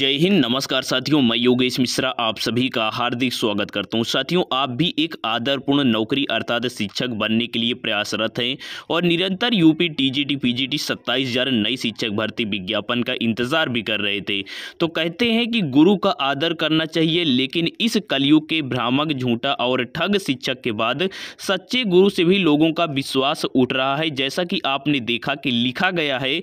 जय हिंद नमस्कार साथियों मैं योगेश मिश्रा आप सभी का हार्दिक स्वागत करता हूं साथियों आप भी एक आदरपूर्ण नौकरी अर्थात शिक्षक बनने के लिए प्रयासरत हैं और निरंतर यूपी टीजीटी पीजीटी 27000 नई शिक्षक भर्ती विज्ञापन का इंतजार भी कर रहे थे तो कहते हैं कि गुरु का आदर करना चाहिए लेकिन इस कलयुग के भ्रामक झूठा और ठग शिक्षक के बाद सच्चे गुरु से भी लोगों का विश्वास उठ रहा है जैसा कि आपने देखा कि लिखा गया है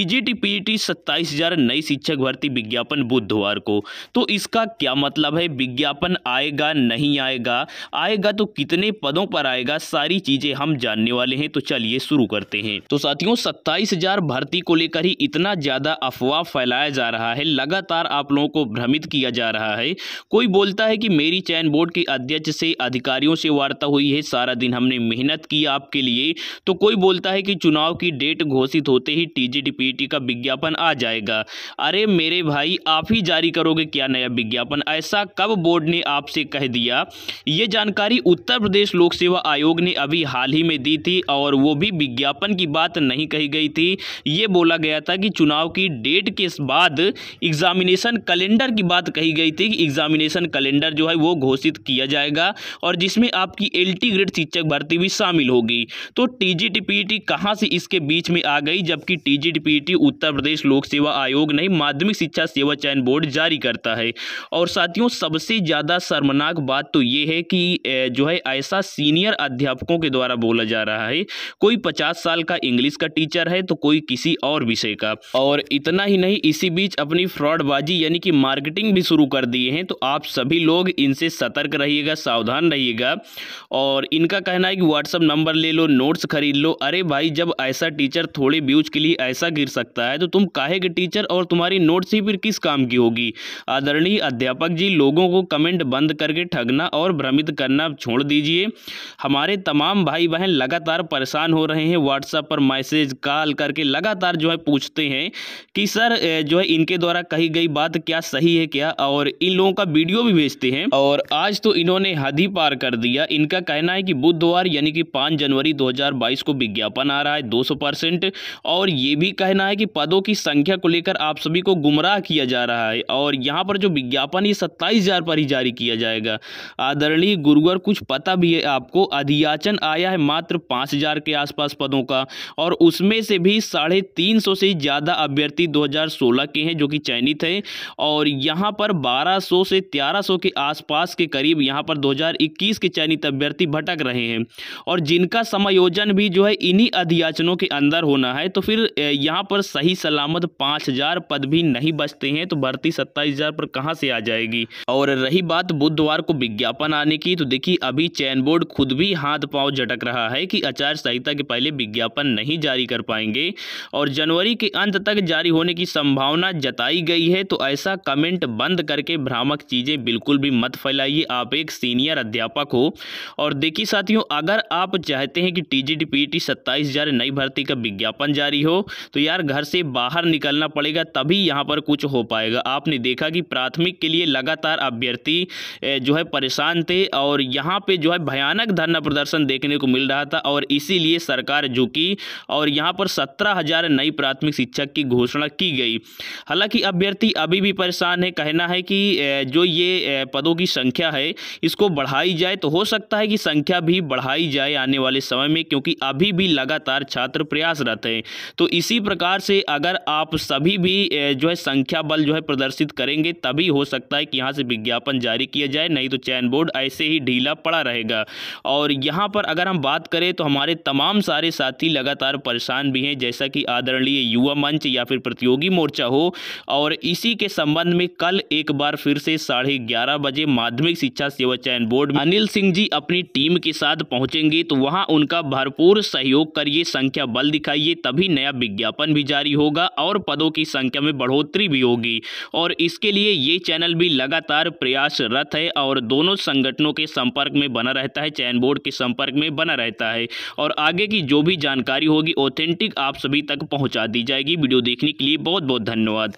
टी सत्ताईस हजार नई शिक्षक भर्ती विज्ञापन बुधवार को तो इसका क्या मतलब है विज्ञापन आएगा नहीं आएगा आएगा तो कितने पदों पर आएगा सारी चीजें हम जानने वाले हैं तो चलिए शुरू करते हैं तो साथियों सत्ताईस भर्ती को लेकर ही इतना ज्यादा अफवाह फैलाया जा रहा है लगातार आप लोगों को भ्रमित किया जा रहा है कोई बोलता है कि मेरी चयन बोर्ड के अध्यक्ष से अधिकारियों से वार्ता हुई है सारा दिन हमने मेहनत की आपके लिए तो कोई बोलता है कि चुनाव की डेट घोषित होते ही टीजीडीपीटी का विज्ञापन आ जाएगा अरे मेरे भाई आप ही जारी करोगे क्या नया विज्ञापन ऐसा कब बोर्ड ने आपसे कह दिया ये जानकारी उत्तर प्रदेश लोक सेवा आयोग ने अभी हाल ही में दी थी और वो भी विज्ञापन की बात नहीं कही गई थी ये बोला गया था कि चुनाव की डेट के बाद एग्जामिनेशन कैलेंडर की बात कही गई थी कि एग्जामिनेशन कैलेंडर जो है वो घोषित किया जाएगा और जिसमें आपकी एल ग्रेड शिक्षक भर्ती भी शामिल होगी तो टी जी टी से इसके बीच में आ गई जबकि टी जी उत्तर प्रदेश लोक सेवा आयोग नहीं माध्यमिक शिक्षा सेवा हुआ चयन बोर्ड जारी करता है और साथियों सबसे ज़्यादा शर्मनाक बात तो ये है कि जो है ऐसा सीनियर अध्यापकों के द्वारा बोला जा रहा है कोई पचास साल का इंग्लिश का टीचर है तो कोई किसी और विषय का और इतना ही नहीं इसी बीच अपनी फ्रॉडबाजी यानी कि मार्केटिंग भी शुरू कर दिए हैं तो आप सभी लोग इनसे सतर्क रहिएगा सावधान रहिएगा और इनका कहना है कि व्हाट्सअप नंबर ले लो नोट्स खरीद लो अरे भाई जब ऐसा टीचर थोड़े व्यूज के लिए ऐसा गिर सकता है तो तुम काहे के टीचर और तुम्हारी नोट्स ही फिर किस काम की होगी आदरणीय अध्यापक जी लोगों को कमेंट बंद करके ठगना और भ्रमित करना छोड़ दीजिए हमारे तमाम भाई बहन लगातार परेशान हो रहे हैं व्हाट्सएप पर मैसेज कॉल करके लगातार जो है पूछते हैं कि सर जो है इनके द्वारा कही गई बात क्या सही है क्या और इन लोगों का वीडियो भी भेजते हैं और आज तो इन्होंने हद ही पार कर दिया इनका कहना है कि बुधवार यानी कि पाँच जनवरी 2022 को विज्ञापन आ रहा है 200 परसेंट और ये भी कहना है कि पदों की संख्या को लेकर आप सभी को गुमराह किया जा रहा है और यहाँ पर जो विज्ञापन ये सत्ताईस हज़ार पर ही जारी किया जाएगा आदरणीय गुरुवर कुछ पता भी है आपको अधियाचन आया है मात्र पाँच हज़ार के आसपास पदों का और उसमें से भी साढ़े तीन सौ से ज़्यादा अभ्यर्थी दो हज़ार सोलह के हैं जो कि चयनित हैं और यहाँ पर बारह सौ से तेरह सौ के आसपास के करीब यहाँ पर दो हज़ार इक्कीस के चयनित अभ्यर्थी भटक रहे हैं और जिनका समायोजन भी जो है इन्हीं अधियाचनों के अंदर होना है तो फिर यहाँ पर सही सलामत पाँच हज़ार पद भी नहीं बचते हैं हैं तो बढ़ती सत्ताईस हज़ार पर कहाँ से आ जाएगी और रही बात बुधवार को विज्ञापन आने की तो देखिए अभी चयन बोर्ड खुद भी हाथ पांव झटक रहा है कि आचार संहिता के पहले विज्ञापन नहीं जारी कर पाएंगे और जनवरी के अंत तक जारी होने की संभावना जताई गई है तो ऐसा कमेंट बंद करके भ्रामक चीज़ें बिल्कुल भी मत फैलाइए आप एक सीनियर अध्यापक हो और देखिए साथियों अगर आप चाहते हैं कि टी जी टी सत्ताईस नई भर्ती का विज्ञापन जारी हो तो यार घर से बाहर निकलना पड़ेगा तभी यहाँ पर कुछ हो पाएगा आपने देखा कि प्राथमिक के लिए लगातार अभ्यर्थी जो है परेशान थे और यहाँ पे जो है भयानक धरना प्रदर्शन देखने को मिल रहा था और इसीलिए सरकार झुकी और यहाँ पर सत्रह हज़ार नई प्राथमिक शिक्षक की घोषणा की गई हालांकि अभ्यर्थी अभी भी परेशान है कहना है कि जो ये पदों की संख्या है इसको बढ़ाई जाए तो हो सकता है कि संख्या भी बढ़ाई जाए आने वाले समय में क्योंकि अभी भी लगातार छात्र प्रयासरत हैं तो इसी प्रकार से अगर आप सभी भी जो है संख्या बल मॉडल जो है प्रदर्शित करेंगे तभी हो सकता है कि यहाँ से विज्ञापन जारी किया जाए नहीं तो चैन बोर्ड ऐसे ही ढीला पड़ा रहेगा और यहाँ पर अगर हम बात करें तो हमारे तमाम सारे साथी लगातार परेशान भी हैं जैसा कि आदरणीय युवा मंच या फिर प्रतियोगी मोर्चा हो और इसी के संबंध में कल एक बार फिर से साढ़े ग्यारह बजे माध्यमिक शिक्षा सेवा चयन बोर्ड अनिल सिंह जी अपनी टीम के साथ पहुंचेंगे तो वहां उनका भरपूर सहयोग करिए संख्या बल दिखाइए तभी नया विज्ञापन भी जारी होगा और पदों की संख्या में बढ़ोतरी भी होगी होगी और इसके लिए ये चैनल भी लगातार प्रयासरत है और दोनों संगठनों के संपर्क में बना रहता है चयन बोर्ड के संपर्क में बना रहता है और आगे की जो भी जानकारी होगी ऑथेंटिक आप सभी तक पहुँचा दी जाएगी वीडियो देखने के लिए बहुत बहुत धन्यवाद